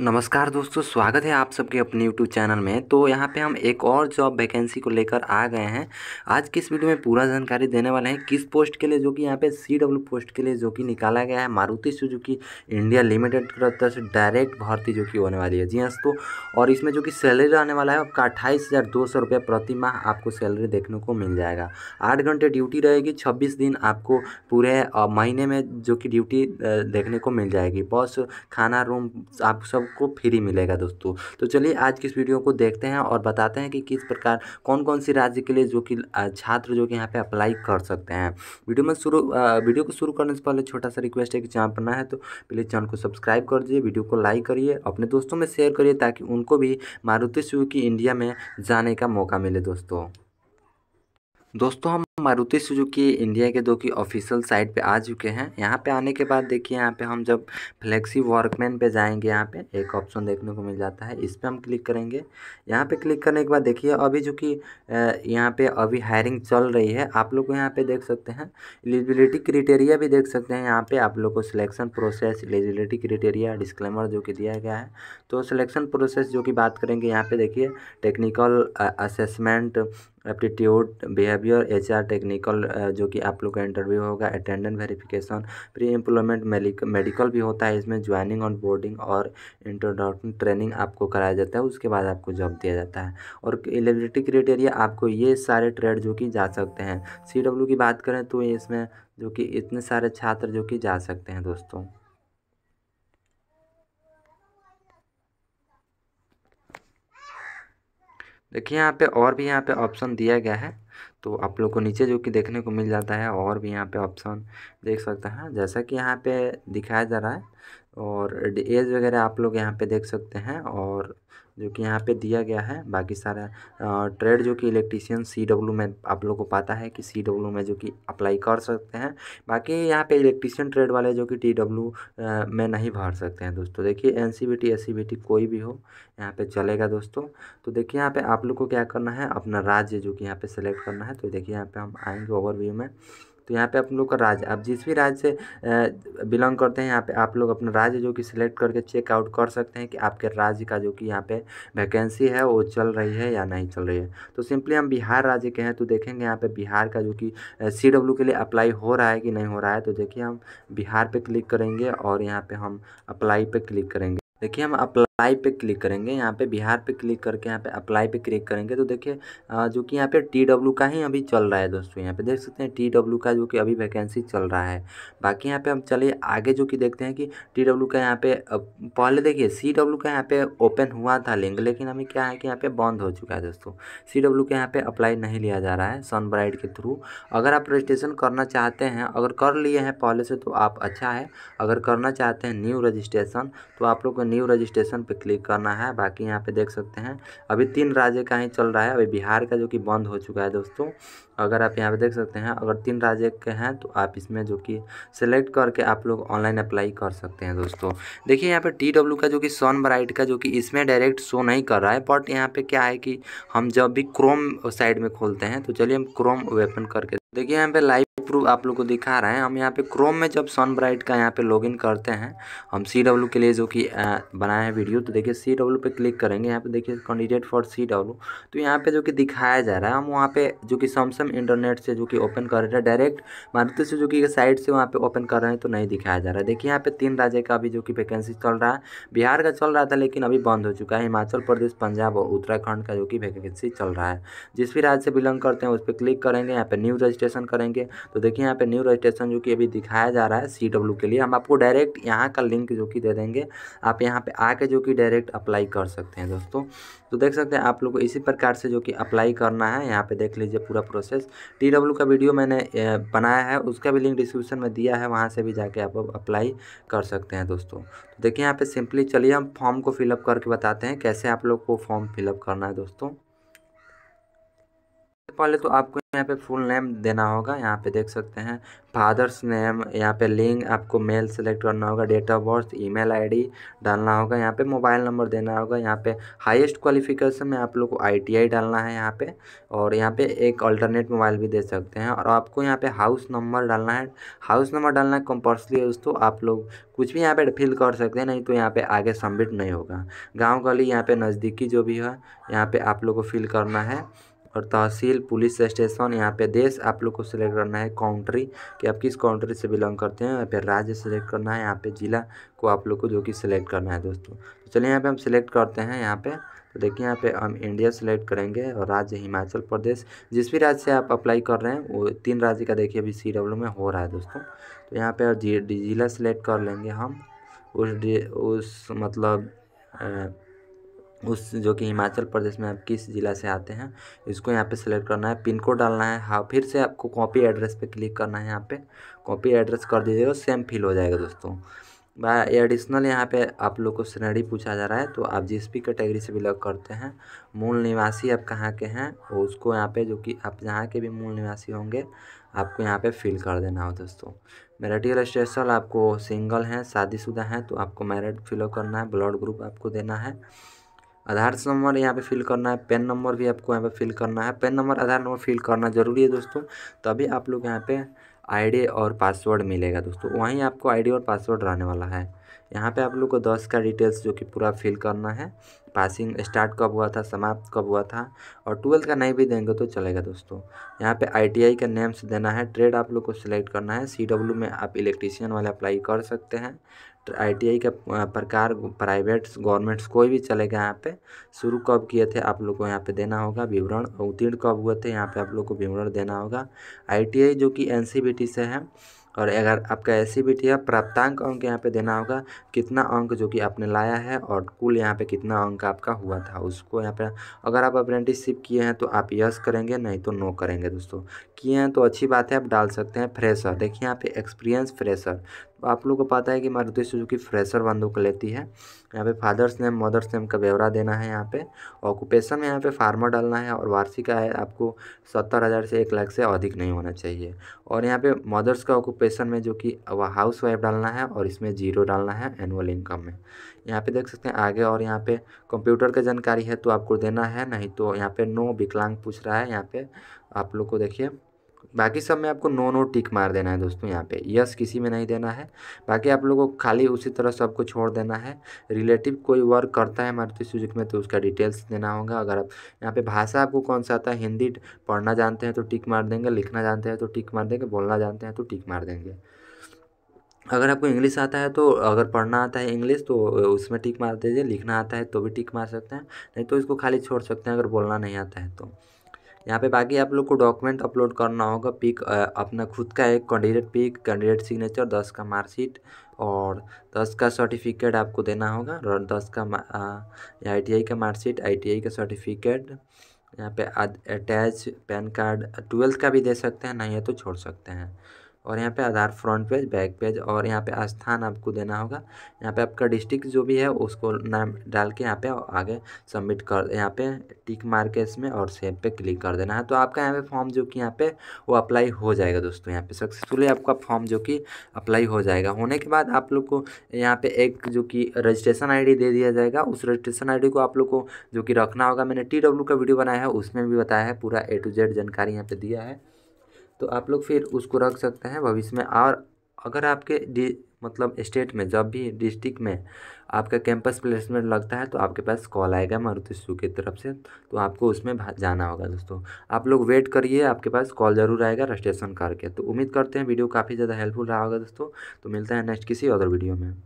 नमस्कार दोस्तों स्वागत है आप सबके अपने YouTube चैनल में तो यहाँ पे हम एक और जॉब वैकेंसी को लेकर आ गए हैं आज की इस वीडियो में पूरा जानकारी देने वाले हैं किस पोस्ट के लिए जो कि यहाँ पे सी डब्ल्यू पोस्ट के लिए जो कि निकाला गया है मारुति सुजुकी इंडिया लिमिटेड की तरफ से डायरेक्ट भर्ती जो कि होने वाली है जी हाँ तो और इसमें जो कि सैलरी रहने वाला है आपका अट्ठाईस प्रति माह आपको सैलरी देखने को मिल जाएगा आठ घंटे ड्यूटी रहेगी छब्बीस दिन आपको पूरे महीने में जो कि ड्यूटी देखने को मिल जाएगी बस खाना रूम आप सब सबको फ्री मिलेगा दोस्तों तो चलिए आज की इस वीडियो को देखते हैं और बताते हैं कि किस प्रकार कौन कौन सी राज्य के लिए जो कि छात्र जो कि यहाँ पे अप्लाई कर सकते हैं वीडियो में शुरू वीडियो को शुरू करने से पहले छोटा सा रिक्वेस्ट है कि चैनल पर ना है तो प्लीज़ चैनल को सब्सक्राइब कर दीजिए वीडियो को लाइक करिए अपने दोस्तों में शेयर करिए ताकि उनको भी मारुति सुजुकी इंडिया में जाने का मौका मिले दोस्तों दोस्तों हम मारुति सुजुकी इंडिया के जो कि ऑफिशियल साइट पे आ चुके हैं यहाँ पे आने के बाद देखिए यहाँ पे हम जब फ्लेक्सी वर्कमैन पे जाएंगे यहाँ पे एक ऑप्शन देखने को मिल जाता है इस पर हम क्लिक करेंगे यहाँ पे क्लिक करने के बाद देखिए अभी जो कि यहाँ पे अभी हायरिंग चल रही है आप लोग को यहाँ पर देख सकते हैं एलिजिबिलिटी क्रिटेरिया भी देख सकते हैं यहाँ पर आप लोग को selection process eligibility criteria disclaimer जो कि दिया गया है तो सिलेक्शन प्रोसेस जो कि बात करेंगे यहाँ पर देखिए technical assessment aptitude behaviour H technical जो कि आप लोग का इंटरव्यू होगा attendant verification pre employment medical भी होता है इसमें ज्वाइनिंग ऑन बोर्डिंग और इंट्रोडक्शन ट्रेनिंग आपको कराया जाता है उसके बाद आपको जॉब दिया जाता है और एलिजिबिलिटी क्राइटेरिया आपको ये सारे ट्रेड जो कि जा सकते हैं सी की बात करें तो इसमें जो कि इतने सारे छात्र जो कि जा सकते हैं दोस्तों देखिए यहाँ पे और भी यहाँ पे ऑप्शन दिया गया है तो आप लोग को नीचे जो कि देखने को मिल जाता है और भी यहाँ पे ऑप्शन देख सकते हैं जैसा कि यहाँ पे दिखाया जा रहा है और एज वगैरह आप लोग यहाँ पे देख सकते हैं और जो कि यहाँ पे दिया गया है बाकी सारा ट्रेड जो कि इलेक्ट्रीशियन सी डब्ल्यू में आप लोगों को पता है कि सी डब्ल्यू में जो कि अप्लाई कर सकते हैं बाकी यहाँ पे इलेक्ट्रीशियन ट्रेड वाले जो कि टी डब्ल्यू में नहीं भर सकते हैं दोस्तों देखिए N C B T S C B T कोई भी हो यहाँ पे चलेगा दोस्तों तो देखिए यहाँ पे आप लोग को क्या करना है अपना राज्य जो कि यहाँ पे सेलेक्ट करना है तो देखिए यहाँ पे हम आएंगे ओवरव्यू में तो यहाँ पे आप लोग का राज्य आप जिस भी राज्य से बिलोंग करते हैं यहाँ पे आप लोग अपना राज्य जो कि सिलेक्ट करके चेकआउट कर सकते हैं कि आपके राज्य का जो कि यहाँ पे वैकेंसी है वो चल रही है या नहीं चल रही है तो सिंपली हम बिहार राज्य के हैं तो देखेंगे यहाँ पे बिहार का जो कि सी डब्ल्यू के लिए अप्लाई हो रहा है कि नहीं हो रहा है तो देखिए हम बिहार पर क्लिक करेंगे और यहाँ पर हम अप्लाई पर क्लिक करेंगे देखिए हम अप्लाई अप्लाई पे क्लिक करेंगे यहाँ पे बिहार पे क्लिक करके यहाँ पे अप्लाई पे क्लिक करेंगे तो देखिए जो कि यहाँ पे टी डब्ल्यू का ही अभी चल रहा है दोस्तों यहाँ पे देख सकते हैं टी डब्ल्यू का जो कि अभी वैकेंसी चल रहा है बाकी यहाँ पे हम चलिए आगे जो कि देखते हैं कि टी डब्ल्यू का यहाँ पे पहले देखिए सी डब्ल्यू का यहाँ पे ओपन हुआ था लिंक लेकिन अभी क्या है कि यहाँ पे बंद हो चुका है दोस्तों सी डब्ल्यू का यहाँ पे अप्लाई नहीं लिया जा रहा है ब्राइट के थ्रू अगर आप रजिस्ट्रेशन करना चाहते हैं अगर कर लिए हैं पहले से तो आप अच्छा है अगर करना चाहते हैं न्यू रजिस्ट्रेशन तो आप लोग को न्यू रजिस्ट्रेशन पे क्लिक करना है बाकी यहाँ पे देख सकते हैं अभी तीन राज्य का ही चल रहा है अभी बिहार का जो कि बंद हो चुका है दोस्तों अगर आप यहाँ पे देख सकते हैं अगर तीन राज्य के हैं तो आप इसमें जो कि सेलेक्ट करके आप लोग ऑनलाइन अप्लाई कर सकते हैं दोस्तों देखिए यहाँ पे टी डब्ल्यू का जो कि सन ब्राइट का जो कि इसमें डायरेक्ट शो नहीं कर रहा है बट यहाँ पे क्या है कि हम जब भी क्रोम साइड में खोलते हैं तो चलिए हम क्रोम ओपन करके देखिए यहाँ पे लाइव प्रूफ आप लोग को दिखा रहे हैं हम यहाँ पे क्रोम में जब सनब्राइट का यहाँ पे लॉगिन करते हैं हम सी डब्ल्यू के लिए जो कि बनाए हैं वीडियो तो देखिए सी डब्ल्यू पे क्लिक करेंगे यहाँ पे देखिए कैंडिडेट फॉर सी डब्ल्यू तो यहाँ पे जो कि दिखाया जा रहा है हम वहाँ पे जो कि सैमसंग इंटरनेट से जो कि ओपन कर रहे हैं डायरेक्ट मारुति से जो कि साइड से वहाँ पे ओपन कर रहे हैं तो नहीं दिखाया जा रहा है देखिए यहाँ पे तीन राज्य का अभी जो कि वैकेंसी चल रहा है बिहार का चल रहा था लेकिन अभी बंद हो चुका है हिमाचल प्रदेश पंजाब और उत्तराखंड का जो कि वैकेंसी चल रहा है जिस भी राज्य से बिलोंग करते हैं उस पर क्लिक करेंगे यहाँ पे न्यू रजिस्ट्रेशन करेंगे तो देखिए यहाँ पे न्यू रजिस्ट्रेशन जो कि अभी दिखाया जा रहा है सी डब्ल्यू के लिए हम आपको डायरेक्ट यहाँ का लिंक जो कि दे देंगे आप यहाँ पे आके जो कि डायरेक्ट अप्लाई कर सकते हैं दोस्तों तो देख सकते हैं आप लोग को इसी प्रकार से जो कि अप्लाई करना है यहाँ पे देख लीजिए पूरा प्रोसेस टी डब्ल्यू का वीडियो मैंने बनाया है उसका भी लिंक डिस्क्रिप्शन में दिया है वहाँ से भी जाके आप अप्लाई कर सकते हैं दोस्तों तो देखिए यहाँ पे सिंपली चलिए हम फॉर्म को फिलअप करके बताते हैं कैसे आप लोग को फॉर्म फिलअप करना है दोस्तों पहले तो आपको यहाँ पे फुल नेम देना होगा यहाँ पे देख सकते हैं फादर्स नेम यहाँ पे लिंक आपको मेल सेलेक्ट करना होगा date of birth email ID डालना होगा यहाँ पे मोबाइल नंबर देना होगा यहाँ पे हाईएस्ट क्वालिफिकेशन में आप लोग को आईटीआई डालना है यहाँ पे और यहाँ पे एक अल्टरनेट मोबाइल भी दे सकते हैं और आपको यहाँ पे हाउस नंबर डालना है हाउस नंबर डालना है कंपल्सरी है दोस्तों आप लोग कुछ भी यहाँ पे फिल कर सकते हैं नहीं तो यहाँ पे आगे सबमिट नहीं होगा गाँव गली यहाँ पे नज़दीकी जो भी है यहाँ पे आप लोग को फिल करना है और तहसील पुलिस स्टेशन यहाँ पे देश आप लोग को सिलेक्ट करना है काउंट्री कि आप किस काउंट्री से बिलोंग करते हैं यहाँ पे राज्य सेलेक्ट करना है यहाँ पे ज़िला को आप लोग को जो कि सिलेक्ट करना है दोस्तों तो चलिए यहाँ पे हम सिलेक्ट करते हैं यहाँ पे तो देखिए यहाँ पे हम इंडिया सेलेक्ट करेंगे और राज्य हिमाचल प्रदेश जिस भी राज्य से आप अप्लाई कर रहे हैं वो तीन राज्य का देखिए अभी सी डब्ल्यू में हो रहा है दोस्तों तो यहाँ पे जिला सेलेक्ट कर लेंगे हम उस उस मतलब उस जो कि हिमाचल प्रदेश में आप किस ज़िला से आते हैं इसको यहाँ पे सेलेक्ट करना है पिन कोड डालना है हाँ फिर से आपको कॉपी एड्रेस पे क्लिक करना है यहाँ पे कॉपी एड्रेस कर दीजिएगा सेम फिल हो जाएगा दोस्तों एडिशनल यहाँ पे आप लोग को श्रेणी पूछा जा रहा है तो आप जिस भी कैटेगरी से बिलोंग करते हैं मूल निवासी आप कहाँ के हैं और उसको यहाँ पे जो कि आप जहाँ के भी मूल निवासी होंगे आपको यहाँ पे फिल कर देना हो दोस्तों मैरिटल स्टेशल आपको सिंगल हैं शादीशुदा हैं तो आपको मैरिड फिलअप करना है ब्लड ग्रुप आपको देना है आधार नंबर यहाँ पे फिल करना है पेन नंबर भी आपको यहाँ पे फिल करना है PAN number Aadhaar number fill करना ज़रूरी है दोस्तों तभी आप लोग यहाँ पे आईडी और पासवर्ड मिलेगा दोस्तों वहीं आपको आईडी और पासवर्ड रहने वाला है यहाँ पे आप लोग को दस का डिटेल्स जो कि पूरा फिल करना है पासिंग स्टार्ट कब हुआ था समाप्त कब हुआ था और ट्वेल्थ का नहीं भी देंगे तो चलेगा दोस्तों यहाँ पे आईटीआई का नेम्स देना है ट्रेड आप लोग को सिलेक्ट करना है सी डब्ल्यू में आप इलेक्ट्रीशियन वाले अप्लाई कर सकते हैं आईटीआई का प्रकार प्राइवेट्स गवर्नमेंट्स कोई भी चलेगा यहाँ पे शुरू कब किए थे आप लोग को यहाँ पे देना होगा विवरण उत्तीर्ण कब हुए थे यहाँ पे आप लोग को विवरण देना होगा आईटीआई जो कि एनसीबीटी से है और अगर आपका एस है प्राप्तांक अंक यहाँ पे देना होगा कितना अंक जो कि आपने लाया है और कुल यहाँ पे कितना अंक आपका हुआ था उसको यहाँ पे अगर आप अप्रेंटिसशिप किए हैं तो आप यस करेंगे नहीं तो नो करेंगे दोस्तों किए हैं तो अच्छी बात है आप डाल सकते हैं फ्रेशर देखिए यहाँ पे एक्सपीरियंस फ्रेशर आप लोग को पता है कि मारुति सुजुकी फ्रेशर बंदों को लेती है यहाँ पे फादर्स नेम मदर्स नेम का ब्यौरा देना है यहाँ पे ऑक्यूपेशन में यहाँ पे फार्मर डालना है और वार्षिक आय आपको सत्तर हज़ार से एक लाख से अधिक नहीं होना चाहिए और यहाँ पे मदर्स का ऑक्यूपेशन में जो कि वह हाउस वाइफ डालना है और इसमें जीरो डालना है एनुअल इनकम में यहाँ पे देख सकते हैं आगे और यहाँ पे कंप्यूटर का जानकारी है तो आपको देना है नहीं तो यहाँ पे नो विकलांग पूछ रहा है यहाँ पे आप लोग को देखिए बाकी सब में आपको नो नो टिक मार देना है दोस्तों यहाँ पे यस किसी में नहीं देना है बाकी आप लोगों को खाली उसी तरह सबको छोड़ देना है रिलेटिव कोई वर्क करता है मारुति सुजुक में तो उसका डिटेल्स देना होगा अगर आप यहाँ पे भाषा आपको कौन सा आता है हिंदी पढ़ना जानते हैं तो टिक मार देंगे लिखना जानते हैं तो टिक मार देंगे बोलना जानते हैं तो टिक मार देंगे अगर आपको इंग्लिश आता है तो अगर पढ़ना आता है इंग्लिश तो उसमें टिक मार दीजिए लिखना आता है तो भी टिक मार सकते हैं नहीं तो इसको खाली छोड़ सकते हैं अगर बोलना नहीं आता है तो यहाँ पे बाकी आप लोग को डॉक्यूमेंट अपलोड करना होगा पिक अपना खुद का एक कैंडिडेट पिक कैंडिडेट सिग्नेचर दस का मार्कशीट और दस का सर्टिफिकेट आपको देना होगा और दस का आई का मार्कशीट आई का सर्टिफिकेट यहाँ पे अटैच पैन कार्ड ट्वेल्थ का भी दे सकते हैं नहीं है तो छोड़ सकते हैं और यहाँ पे Aadhaar front page back page और यहाँ पे स्थान आपको देना होगा यहाँ पे आपका डिस्ट्रिक्ट जो भी है उसको नाम डाल के यहाँ पे आगे सबमिट कर यहाँ पे टिक मार के इसमें और सेव पे क्लिक कर देना है तो आपका यहाँ पे फॉर्म जो कि यहाँ पे वो अप्लाई हो जाएगा दोस्तों यहाँ पे सक्सेसफुली आपका फॉर्म जो कि अप्लाई हो जाएगा होने के बाद आप लोग को यहाँ पे एक जो कि रजिस्ट्रेशन आई दे दिया जाएगा उस रजिस्ट्रेशन आई को आप लोग को जो कि रखना होगा मैंने टी डब्ल्यू का वीडियो बनाया है उसमें भी बताया है पूरा ए टू जेड जानकारी यहाँ पे दिया है तो आप लोग फिर उसको रख सकते हैं भविष्य में और अगर आपके डी मतलब स्टेट में जब भी डिस्ट्रिक्ट में आपका कैंपस प्लेसमेंट लगता है तो आपके पास कॉल आएगा मारुति सुजू की तरफ से तो आपको उसमें जाना होगा दोस्तों आप लोग वेट करिए आपके पास कॉल ज़रूर आएगा रजिस्ट्रेशन करके तो उम्मीद करते हैं वीडियो काफ़ी ज़्यादा हेल्पफुल रहा होगा दोस्तों तो मिलता है नेक्स्ट किसी अदर वीडियो में